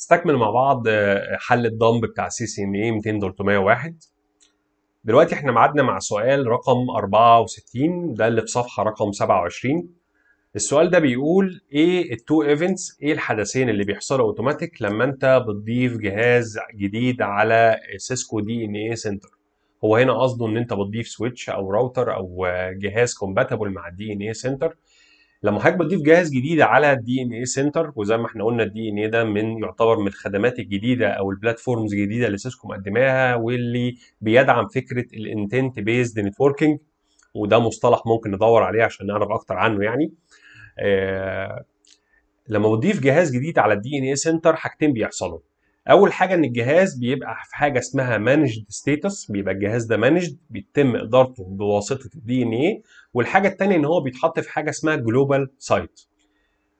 استكمل مع بعض آه، حل الضمب بتاع سي سي ام اي 200 301 دلوقتي احنا معادنا مع سؤال رقم 64 ده اللي في صفحه رقم 27 السؤال ده بيقول ايه التو ايفنتس ايه الحدثين اللي بيحصلوا اوتوماتيك لما انت بتضيف جهاز جديد على سيسكو دي ان اي سنتر هو هنا قصده ان انت بتضيف سويتش او راوتر او جهاز كومباتبل مع الدي ان اي سنتر لما حضرتك بتضيف جهاز جديد على الدي ان اي سنتر وزي ما احنا قلنا الدي ان اي ده من يعتبر من الخدمات الجديده او البلاتفورمز الجديده اللي سيسكو مقدماها واللي بيدعم فكره الانتنت بيزد نتوركينج وده مصطلح ممكن ندور عليه عشان نعرف اكتر عنه يعني آه لما بتضيف جهاز جديد على الدي ان اي سنتر حاجتين بيحصلوا اول حاجه ان الجهاز بيبقى في حاجه اسمها مانجد ستيتس بيبقى الجهاز ده مانجد بيتم ادارته بواسطه الدي ان ايه والحاجه الثانيه ان هو بيتحط في حاجه اسمها جلوبال سايت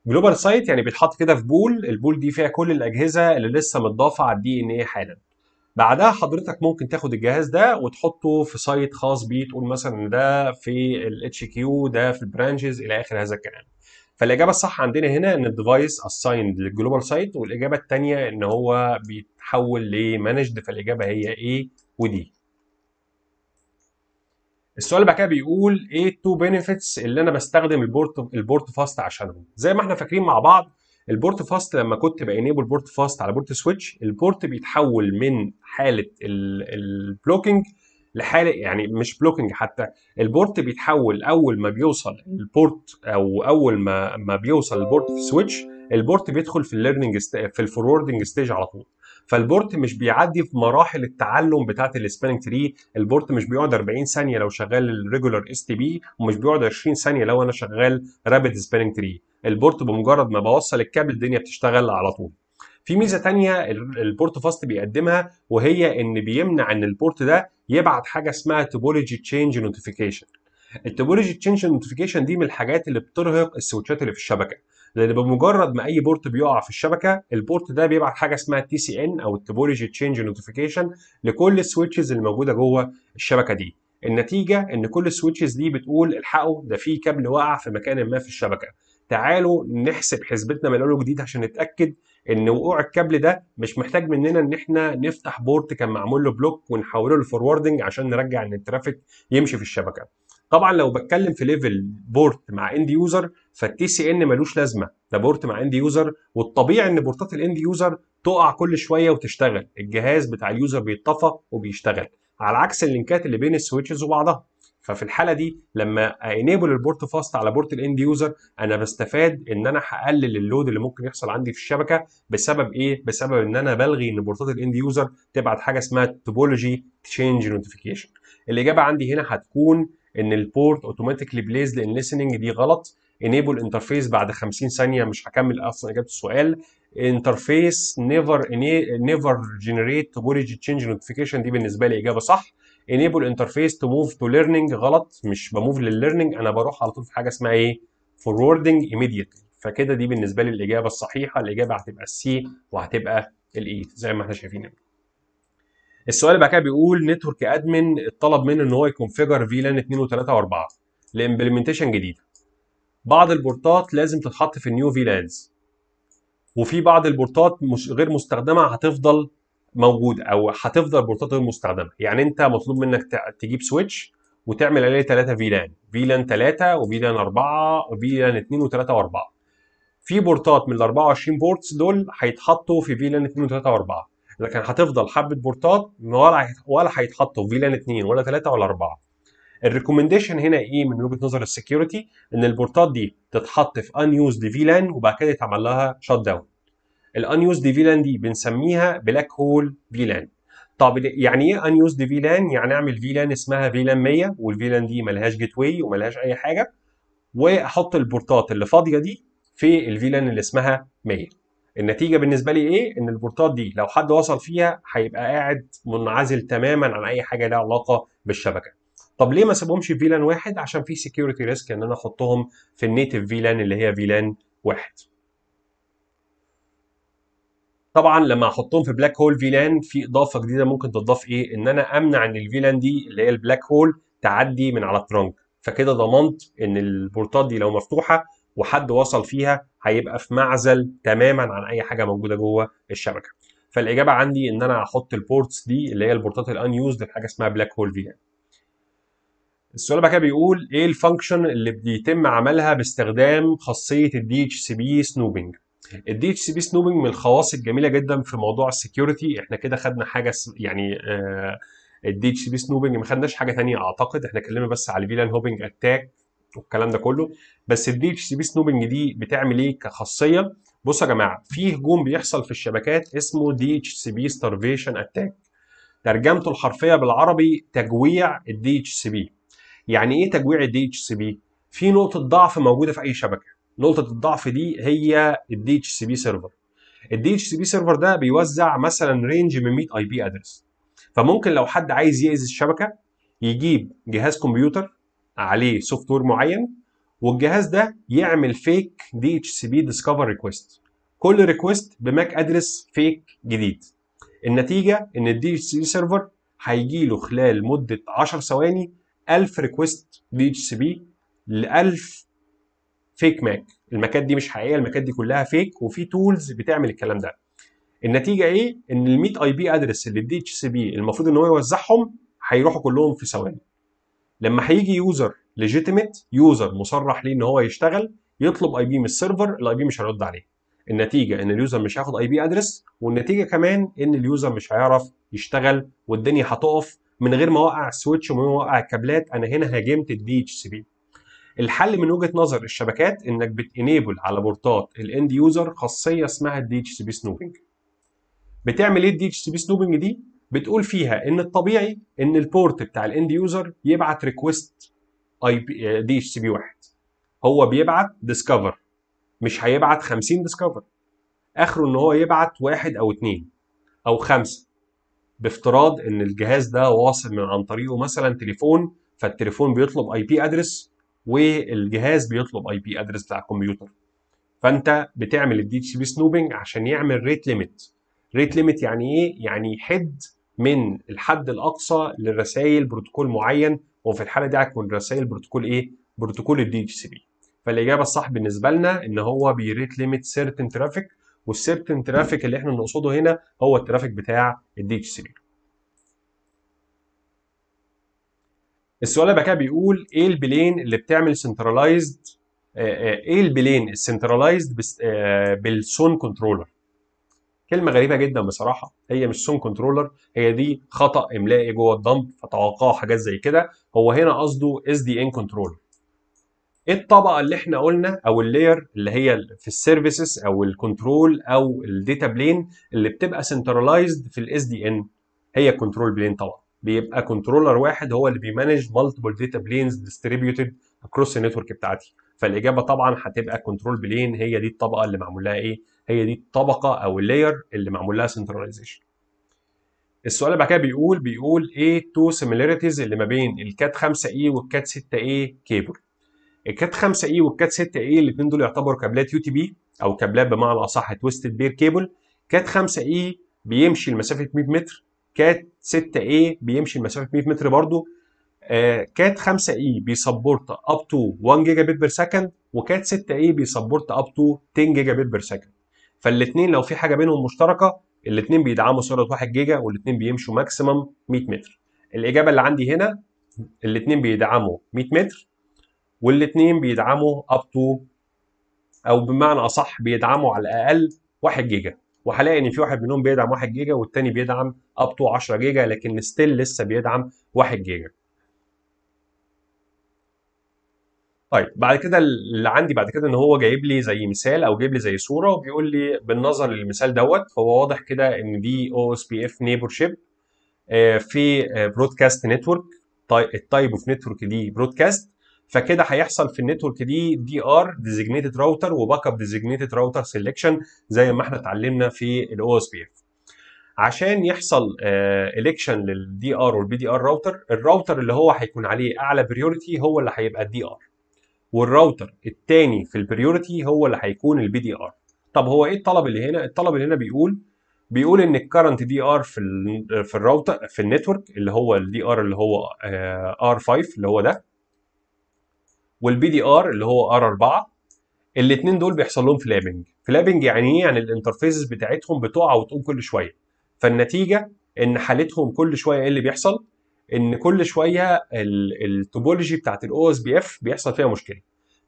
جلوبال سايت يعني بيتحط كده في بول البول دي فيها كل الاجهزه اللي لسه متضافه على الدي ان ايه حالا بعدها حضرتك ممكن تاخد الجهاز ده وتحطه في سايت خاص بيه تقول مثلا ده في الاتش كيو ده في البرانشز الى اخر هذا الكلام فالاجابه الصح عندنا هنا ان الديفايس اسايند للجلوبال سايت والاجابه الثانيه ان هو بيتحول لمانجد فالاجابه هي ايه ودي السؤال بقى كده بيقول ايه التو بينيفيتس اللي انا بستخدم البورت البورت فاست عشانهم زي ما احنا فاكرين مع بعض البورت فاست لما كنت بانيبل بورت فاست على بورت سويتش البورت بيتحول من حاله البلوكينج ال لحاله يعني مش بلوكنج حتى البورت بيتحول اول ما بيوصل البورت او اول ما ما بيوصل البورت في سويتش البورت بيدخل في الليرنينج في الفوروردنج ستيج على طول فالبورت مش بيعدي في مراحل التعلم بتاعه السباننج تري البورت مش بيقعد 40 ثانيه لو شغال الريجولار اس تي بي ومش بيقعد 20 ثانيه لو انا شغال رابد سباننج تري البورت بمجرد ما بوصل الكابل الدنيا بتشتغل على طول في ميزه تانية البورت فاست بيقدمها وهي ان بيمنع ان البورت ده يبعت حاجه اسمها توبولوجي تشينج نوتيفيكيشن التوبولوجي تشينج نوتيفيكيشن دي من الحاجات اللي بترهق السويتشات اللي في الشبكه لان بمجرد ما اي بورت بيقع في الشبكه البورت ده بيبعت حاجه اسمها تي سي ان او التوبولوجي تشينج نوتيفيكيشن لكل السويتشز اللي موجوده جوه الشبكه دي النتيجه ان كل السويتشز دي بتقول الحقوا ده في كابل وقع في مكان ما في الشبكه تعالوا نحسب حسبتنا من اول وجديد عشان نتاكد ان وقوع الكابل ده مش محتاج مننا ان احنا نفتح بورت كان معمول له بلوك ونحوله لفوروردنج عشان نرجع ان الترافيك يمشي في الشبكه طبعا لو بتكلم في ليفل بورت مع اند يوزر فالتي سي ان ملوش لازمه ده بورت مع اند يوزر والطبيعي ان بورتات الاند يوزر تقع كل شويه وتشتغل الجهاز بتاع اليوزر بيتطفى وبيشتغل على عكس اللينكات اللي بين السويتشز وبعضها ففي الحاله دي لما انيبل البورت فاست على بورت الاند يوزر انا بستفاد ان انا هقلل اللود اللي ممكن يحصل عندي في الشبكه بسبب ايه؟ بسبب ان انا بلغي ان بورتات الاند يوزر تبعت حاجه اسمها توبولوجي تشينج نوتيفيكيشن. الاجابه عندي هنا هتكون ان البورت اوتوماتيكلي بليز لان ليسننج دي غلط انيبل انترفيس بعد 50 ثانيه مش هكمل اصلا اجابه السؤال انترفيس نيفر نيفر جنريت توبولوجي تشينج نوتيفيكيشن دي بالنسبه لي اجابه صح enable interface to move to learning غلط مش بموف للليرنينج انا بروح على طول في حاجه اسمها ايه forwarding immediately فكده دي بالنسبه لي الاجابه الصحيحه الاجابه هتبقى السي وهتبقى الاي e زي ما احنا شايفين السؤال اللي بعد كده بيقول نتورك ادمن اتطلب منه ان هو يكونفيجر فيلان 2 و3 و4 لامبلمنتيشن جديده بعض البورتات لازم تتحط في النيو فيلانز وفي بعض البورتات مش غير مستخدمه هتفضل موجود او هتفضل بورتاتيل مستخدمه يعني انت مطلوب منك تجيب سويتش وتعمل عليه ثلاثه فيلان فيلان 3 وفيلان 4 وفيلان 2 و3 و4 في بورتات من ال 24 بورتس دول هيتحطوا في فيلان 2 و3 و4 لكن هتفضل حبه بورتات ولا ولا هيتحطوا في فيلان 2 ولا 3 ولا 4 الريكومنديشن هنا ايه من وجهه نظر السكيورتي ان البورتات دي تتحط في ان يوزد فيلان وبعد كده يتعمل لها شوت داون الانيوزد فيلان دي بنسميها بلاك هول فيلان طب يعني ايه انيوزد فيلان يعني اعمل فيلان اسمها فيلان 100 والفيلان دي ملهاش جيت واي وملهاش اي حاجه واحط البورتات اللي فاضيه دي في الفيلان اللي اسمها 100 النتيجه بالنسبه لي ايه ان البورتات دي لو حد وصل فيها هيبقى قاعد منعزل تماما عن اي حاجه لها علاقه بالشبكه طب ليه ما سيبهمش في فيلان واحد عشان في سكيورتي ريسك ان انا احطهم في النيتف فيلان اللي هي فيلان واحد طبعا لما احطهم في بلاك هول فيلان في اضافه جديده ممكن تضاف ايه ان انا امنع ان الفيلان دي اللي هي البلاك هول تعدي من على الترنك فكده ضمنت ان البورتات دي لو مفتوحه وحد وصل فيها هيبقى في معزل تماما عن اي حاجه موجوده جوه الشبكه فالاجابه عندي ان انا احط البورتس دي اللي هي البورتات الان يوزد في حاجه اسمها بلاك هول فيلان السؤال بقى بيقول ايه الفانكشن اللي بيتم عملها باستخدام خاصيه الدي اتش سي بي سنوبنج الدي اتش سي بي سنوبنج من الخواص الجميله جدا في موضوع السكيورتي احنا كده خدنا حاجه يعني الدي اتش سي بي سنوبنج ما خدناش حاجه ثانيه اعتقد احنا اتكلمنا بس على الفيلان هوبنج اتاك والكلام ده كله بس الدي اتش سي بي سنوبنج دي بتعمل ايه كخاصيه بصوا يا جماعه في هجوم بيحصل في الشبكات اسمه دي اتش سي بي ستارفيشن اتاك ترجمته الحرفيه بالعربي تجويع الدي اتش سي بي يعني ايه تجويع الدي اتش سي بي في نقطه ضعف موجوده في اي شبكه نقطه الضعف دي هي الدي اتش سي بي سيرفر الدي اتش سي بي سيرفر ده بيوزع مثلا رينج من 100 اي بي ادرس فممكن لو حد عايز يأذي الشبكه يجيب جهاز كمبيوتر عليه سوفت وير معين والجهاز ده يعمل فيك دي اتش سي بي ديسكفر ريكويست كل ريكويست بماك ادرس فيك جديد النتيجه ان الدي اتش سي بي سيرفر هيجي له خلال مده 10 ثواني 1000 ريكويست دي اتش سي بي ل 1000 فيك ماك المكات دي مش حقيقيه المكات دي كلها فيك وفي تولز بتعمل الكلام ده النتيجه ايه ان ال100 اي بي ادرس اللي الدي اتش سي بي المفروض ان هو يوزعهم هيروحوا كلهم في ثواني لما هيجي يوزر ليجيتيميت يوزر مصرح ليه ان هو يشتغل يطلب اي بي من السيرفر الاي بي مش هيرد عليه النتيجه ان اليوزر مش هياخد اي بي ادرس والنتيجه كمان ان اليوزر مش هيعرف يشتغل والدنيا هتقف من غير ما اوقع السويتش ومن غير ما اوقع الكابلات انا هنا هاجمت الدي اتش سي بي الحل من وجهه نظر الشبكات انك بتنيبل على بورتات الاند يوزر خاصيه اسمها الدي اتش سي بي سنوبنج بتعمل ايه الدي اتش سي بي سنوبنج دي بتقول فيها ان الطبيعي ان البورت بتاع الاند يوزر يبعت ريكويست اي بي دي اتش سي بي واحد هو بيبعت ديسكفر مش هيبعت 50 ديسكفر اخره ان هو يبعت واحد او اتنين او خمسه بافتراض ان الجهاز ده واصل من عن طريقه مثلا تليفون فالتليفون بيطلب اي بي ادرس والجهاز بيطلب اي بي ادرس بتاع الكمبيوتر فانت بتعمل الدي اتش بي سنوبنج عشان يعمل ريت ليميت ريت ليميت يعني ايه يعني يحد من الحد الاقصى للرسائل بروتوكول معين وفي الحاله دي هتكون الرسائل بروتوكول ايه بروتوكول الدي اتش بي فالاجابه الصح بالنسبه لنا ان هو بيريت ليميت سيرتن ترافيك والسيرتن ترافيك اللي احنا نقصده هنا هو الترافيك بتاع الدي اتش سي السؤال اللي بعد بيقول ايه البلين اللي بتعمل سنترلايزد آه، آه، ايه البلين السنترلايزد بالسون كنترولر كلمه غريبه جدا بصراحه هي مش سون كنترولر هي دي خطا املائي جوه الدمب فتوقعه حاجات زي كده هو هنا قصده اس دي ان كنترولر ايه الطبقه اللي احنا قلنا او اللاير اللي هي في السيرفيسز او الكنترول او الداتا بلين اللي بتبقى سنترلايزد في الاس دي ان هي كنترول بلين طبعا بيبقى كنترولر واحد هو اللي بيمانج مالتيبل داتا بلينز ديستريبيوتد اكروس النتورك بتاعتي فالاجابه طبعا هتبقى كنترول بلين هي دي الطبقه اللي معمول لها ايه هي دي الطبقه او اللاير اللي معمول لها سنتراليزيشن السؤال بعد كده بيقول بيقول ايه تو سيميلاريتيز اللي ما بين الكات 5 اي e والكات 6 اي كيبل الكات 5 اي e والكات 6 اي الاثنين دول يعتبروا كابلات يو تي بي او كابلات بمعنى اصح تويستد بير كيبل كات 5 اي e بيمشي لمسافه 100 متر كات 6 a بيمشي لمسافه 100 متر برضو آه، كات 5 اي e بيسبورت اب تو 1 جيجا بت بير سكند وكات 6 اي بيسبورت اب تو 10 جيجا بت بير سكند فالاثنين لو في حاجه بينهم مشتركه الاثنين بيدعموا سرعه 1 جيجا والاثنين بيمشوا ماكسيمم 100 متر الاجابه اللي عندي هنا الاثنين بيدعموا 100 متر والاثنين بيدعموا اب تو او بمعنى اصح بيدعموا على الاقل 1 جيجا وهلاقي ان في واحد منهم بيدعم 1 جيجا والتاني بيدعم اب تو 10 جيجا لكن ستيل لسه بيدعم 1 جيجا طيب بعد كده اللي عندي بعد كده ان هو جايب لي زي مثال او جايب لي زي صوره وبيقول لي بالنظر للمثال دوت هو واضح كده ان دي او اس بي اف نيبر شيب في برودكاست نتورك التايب اوف نتورك دي برودكاست فكده هيحصل في النتورك دي دي ار ديزيجنيتد راوتر وباك اب ديزيجنيتد راوتر سيلكشن زي ما احنا اتعلمنا في الاو اس بي اف عشان يحصل الكشن للدي ار والبي دي ار راوتر الراوتر اللي هو هيكون عليه اعلى بريورتي هو اللي هيبقى الدي ار والراوتر الثاني في البريورتي هو اللي هيكون البي دي ار طب هو ايه الطلب اللي هنا الطلب اللي هنا بيقول بيقول ان الكرنت دي ار في الـ في الراوتر في النتورك اللي هو الدي ار اللي هو ار آه، 5 اللي هو ده والبي دي ار اللي هو ار 4 الاثنين دول بيحصل لهم فلابنج فلابنج يعني ايه يعني الانترفيسز بتاعتهم بتقع وتقوم كل شويه فالنتيجه ان حالتهم كل شويه ايه اللي بيحصل ان كل شويه التوبولوجي بتاعت الاو اس بي اف بيحصل فيها مشكله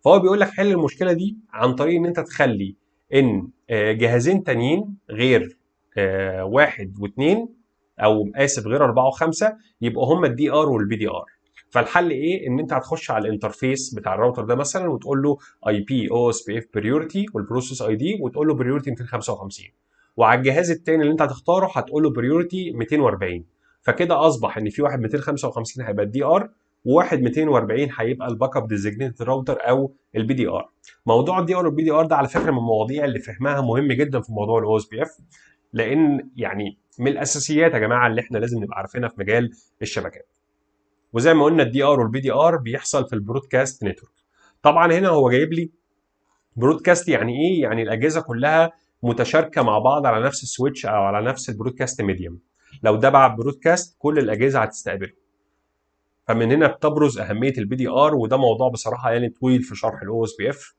فهو بيقول لك حل المشكله دي عن طريق ان انت تخلي ان آه، جهازين تانيين غير آه، واحد واثنين او اسف غير اربعه وخمسه يبقوا هم الدي ار والبي دي ار فالحل ايه ان انت هتخش على الانترفيس بتاع الراوتر ده مثلا وتقول له اي بي او اس بي اف بريورتي والبروسيس اي دي وتقول له بريورتي 255 وعلى الجهاز الثاني اللي انت هتختاره هتقول له بريورتي 240 فكده اصبح ان في واحد 255 هيبقى الدي ار وواحد 240 هيبقى الباك اب ديزيجنيتد راوتر او البي دي ار موضوع الدي ار والبي دي ار ده على فكره من المواضيع اللي فهمها مهم جدا في موضوع الاو اس بي اف لان يعني من الاساسيات يا جماعه اللي احنا لازم نبقى عارفينها في مجال الشبكات وزي ما قلنا الدي ار والبي دي ار بيحصل في البرودكاست نتورك طبعا هنا هو جايب لي برودكاست يعني ايه يعني الاجهزه كلها متشاركه مع بعض على نفس السويتش او على نفس البرودكاست ميديوم لو ده بعت برودكاست كل الاجهزه هتستقبله فمن هنا بتبرز اهميه البي دي ار وده موضوع بصراحه يعني طويل في شرح الاو اس بي اف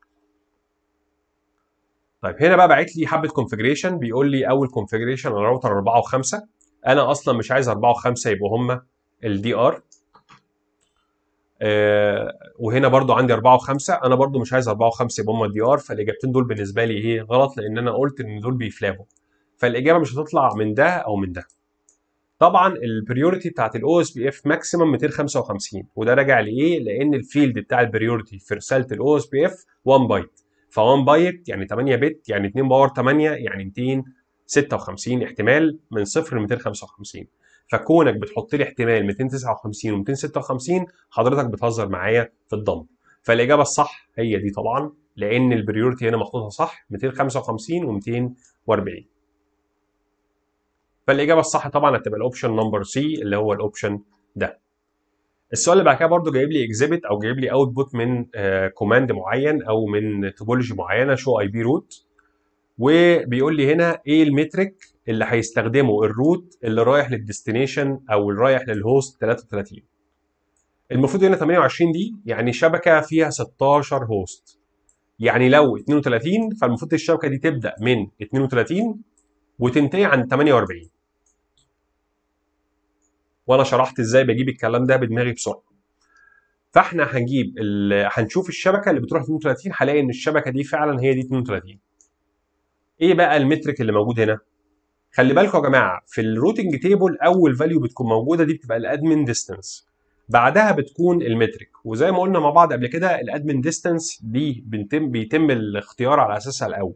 طيب هنا بقى باعت لي حبه كونفجريشن بيقول لي اول كونفجريشن الراوتر 4 و5 انا اصلا مش عايز 4 و5 يبقوا هم الدي ار آه، وهنا برضو عندي 4 و5 انا برضو مش عايز 4 و5 يبقى هم دي ار فالاجابتين دول بالنسبه لي ايه غلط لان انا قلت ان دول بيفلابوا فالاجابه مش هتطلع من ده او من ده طبعا البريورتي بتاعت الاو اس بي اف ماكسيمم 255 وده راجع لايه لان الفيلد بتاع البريورتي في رساله الاو اس بي اف 1 بايت ف1 بايت يعني 8 بت يعني 2 باور 8 يعني 256 احتمال من 0 ل 255 فكونك بتحط لي احتمال 259 و256 حضرتك بتهزر معايا في الضم فالاجابه الصح هي دي طبعا لان البريورتي هنا محطوطه صح 255 و240 فالاجابه الصح طبعا هتبقى الاوبشن نمبر سي اللي هو الاوبشن ده السؤال اللي بعد كده برضه جايب لي اكزيبت او جايب لي اوتبوت من كوماند آه، معين او من توبولوجي معينه شو اي بي روت وبيقول لي هنا ايه المترك اللي هيستخدمه الروت اللي رايح للديستنيشن او اللي رايح للهوست 33 المفروض هنا 28 دي يعني شبكه فيها 16 هوست يعني لو 32 فالمفروض الشبكه دي تبدا من 32 وتنتهي عند 48 وانا شرحت ازاي بجيب الكلام ده بدماغي بسرعه فاحنا هنجيب هنشوف الشبكه اللي بتروح 32 هلاقي ان الشبكه دي فعلا هي دي 32 ايه بقى المترك اللي موجود هنا خلي بالكم يا جماعه في الروتنج تيبل اول فاليو بتكون موجوده دي بتبقى الادمن ديستانس بعدها بتكون المترك وزي ما قلنا مع بعض قبل كده الادمن ديستانس دي بيتم بيتم الاختيار على اساسها الاول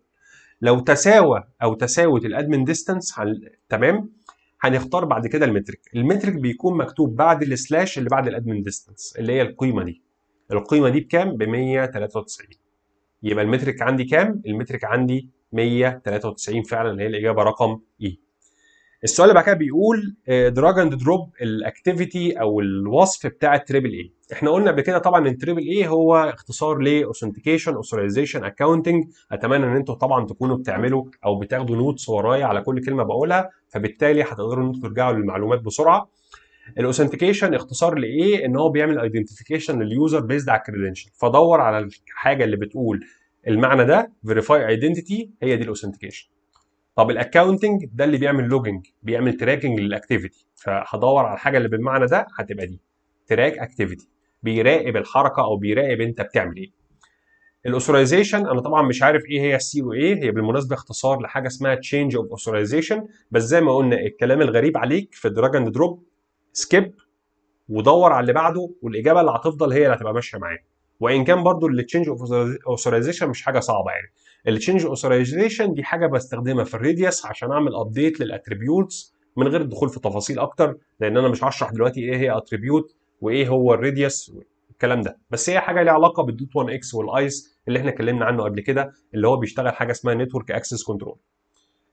لو تساوى او تساوت الادمن ديستانس تمام هنختار بعد كده المترك المترك بيكون مكتوب بعد السلاش اللي بعد الادمن ديستانس اللي هي القيمه دي القيمه دي بكام ب 193 يبقى المترك عندي كام المترك عندي 193 فعلا اللي هي الاجابه رقم اي e. السؤال اللي بعد كده بيقول دراج اند دروب الاكتيفيتي او الوصف بتاع التريبل اي احنا قلنا قبل كده طبعا ان التريبل اي هو اختصار ل اوثنتيكيشن اوثورايزيشن اكاونتنج اتمنى ان انتم طبعا تكونوا بتعملوا او بتاخدوا نوتس ورايا على كل كلمه بقولها فبالتالي هتقدروا ان انتم ترجعوا للمعلومات بسرعه الاوثنتيكيشن اختصار لايه ان هو بيعمل ايدنتيفيكيشن لليوزر بيزد على الكريدنشال فدور على الحاجه اللي بتقول المعنى ده فيريفاي ايدنتيتي هي دي الاوثنتيكيشن طب الاكونتنج ده اللي بيعمل لوجنج بيعمل تراكنج للاكتيفيتي فهدور على الحاجه اللي بالمعنى ده هتبقى دي تراك اكتيفيتي بيراقب الحركه او بيراقب انت بتعمل ايه الاثورايزيشن انا طبعا مش عارف ايه هي السي او اي هي بالمناسبه اختصار لحاجه اسمها تشينج اوف اثورايزيشن بس زي ما قلنا الكلام الغريب عليك في دراج اند دروب سكيب ودور على اللي بعده والاجابه اللي هتفضل هي اللي هتبقى ماشيه معاك وان كان برضو التشينج اوثرايزيشن مش حاجه صعبه يعني التشينج اوثرايزيشن دي حاجه بستخدمها في الريديوس عشان اعمل ابديت للاتريبيوتس من غير الدخول في تفاصيل اكتر لان انا مش هشرح دلوقتي ايه هي اتريبيوت وايه هو الريديوس الكلام ده بس هي حاجه ليها علاقه بالدوت 1 اكس والايس اللي احنا اتكلمنا عنه قبل كده اللي هو بيشتغل حاجه اسمها نتورك اكسس كنترول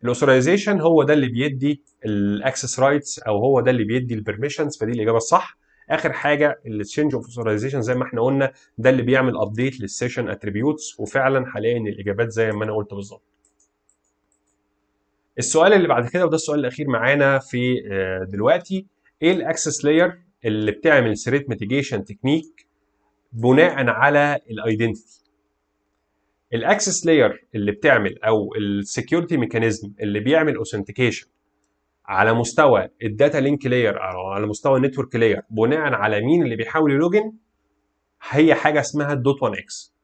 الاوثرايزيشن هو ده اللي بيدي الاكسس رايتس او هو ده اللي بيدي البرميشنز فدي الاجابه الصح اخر حاجه التشينج اوف اوثرايزيشن زي ما احنا قلنا ده اللي بيعمل ابديت للسيشن اتريبيوتس وفعلا حاليا الاجابات زي ما انا قلت بالظبط السؤال اللي بعد كده وده السؤال الاخير معانا في آه، دلوقتي ايه الاكسس لاير اللي بتعمل ثريت ميتيجيشن تكنيك بناء على الايدنتيتي الاكسس لاير اللي بتعمل او السكيورتي ميكانيزم اللي بيعمل اوثنتيكيشن على مستوى الداتا لينك لاير او على مستوى النتورك لاير بناء على مين اللي بيحاول يلوجن هي حاجه اسمها دوت 1 اكس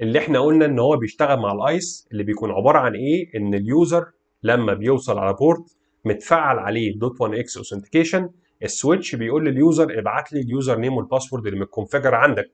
اللي احنا قلنا ان هو بيشتغل مع الايس اللي بيكون عباره عن ايه ان اليوزر لما بيوصل على بورت متفعل عليه دوت 1 اكس اوثنتيكيشن السويتش بيقول لليوزر ابعت لي اليوزر نيم والباسورد اللي متكونفجر عندك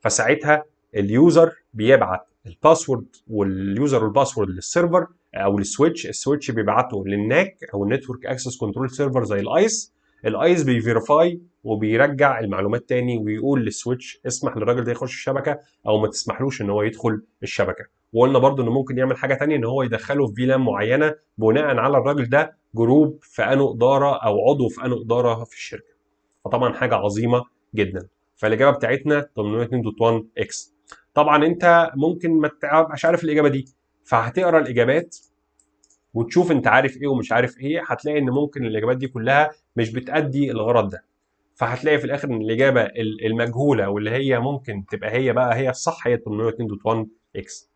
فساعتها اليوزر بيبعت الباسورد واليوزر والباسورد للسيرفر او السويتش السويتش بيبعته للناك او النتورك اكسس كنترول سيرفر زي الايس الايس بيفيريفاي وبيرجع المعلومات تاني ويقول للسويتش اسمح للراجل ده يخش الشبكه او ما تسمحلوش ان هو يدخل الشبكه وقلنا برضو انه ممكن يعمل حاجه تانية ان هو يدخله في فيلان معينه بناء على الراجل ده جروب في انه اداره او عضو في انه اداره في الشركه فطبعا حاجه عظيمه جدا فالاجابه بتاعتنا 802.1 اكس طبعا انت ممكن ما تبقاش عارف الاجابه دي فهتقرا الاجابات وتشوف انت عارف ايه ومش عارف ايه هتلاقي ان ممكن الاجابات دي كلها مش بتأدي الغرض ده فهتلاقي في الاخر ان الاجابه المجهوله واللي هي ممكن تبقى هي بقى هي الصح هي 802.1 اكس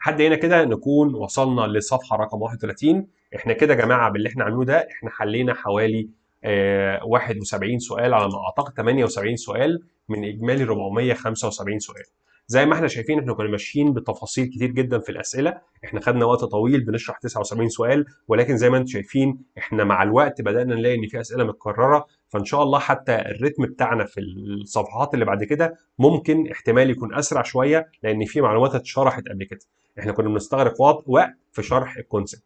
لحد هنا كده نكون وصلنا للصفحه رقم 31 احنا كده يا جماعه باللي احنا عاملينه ده احنا حلينا حوالي آه 71 سؤال على ما اعتقد 78 سؤال من اجمالي 475 سؤال زي ما احنا شايفين احنا كنا ماشيين بتفاصيل كتير جدا في الاسئله احنا خدنا وقت طويل بنشرح 79 سؤال ولكن زي ما انتم شايفين احنا مع الوقت بدانا نلاقي ان في اسئله متكرره فان شاء الله حتى الريتم بتاعنا في الصفحات اللي بعد كده ممكن احتمال يكون اسرع شويه لان في معلومات اتشرحت قبل كده احنا كنا بنستغرق وقت في شرح الكونسبت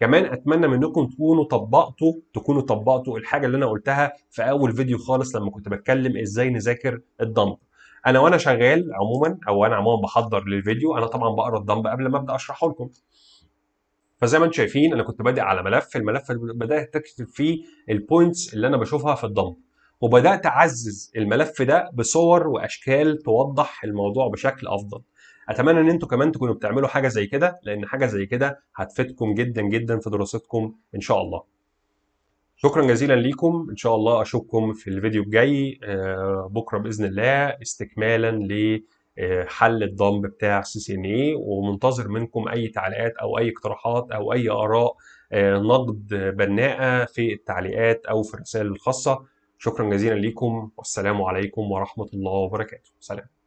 كمان اتمنى منكم تكونوا طبقتوا تكونوا طبقتوا الحاجه اللي انا قلتها في اول فيديو خالص لما كنت بتكلم ازاي نذاكر الضمه انا وانا شغال عموما او انا عموما بحضر للفيديو انا طبعا بقرا الدمب قبل ما ابدا اشرحه لكم فزي ما انتم شايفين انا كنت بادئ على ملف الملف بدات اكتب فيه البوينتس اللي انا بشوفها في الدمب وبدات اعزز الملف ده بصور واشكال توضح الموضوع بشكل افضل اتمنى ان انتم كمان تكونوا بتعملوا حاجه زي كده لان حاجه زي كده هتفيدكم جدا جدا في دراستكم ان شاء الله شكرا جزيلا ليكم ان شاء الله اشوفكم في الفيديو الجاي آه، بكره باذن الله استكمالا لحل آه، الضم بتاع سي سي ان اي ومنتظر منكم اي تعليقات او اي اقتراحات او اي اراء آه، نقد بناءه في التعليقات او في الرسائل الخاصه شكرا جزيلا ليكم والسلام عليكم ورحمه الله وبركاته سلام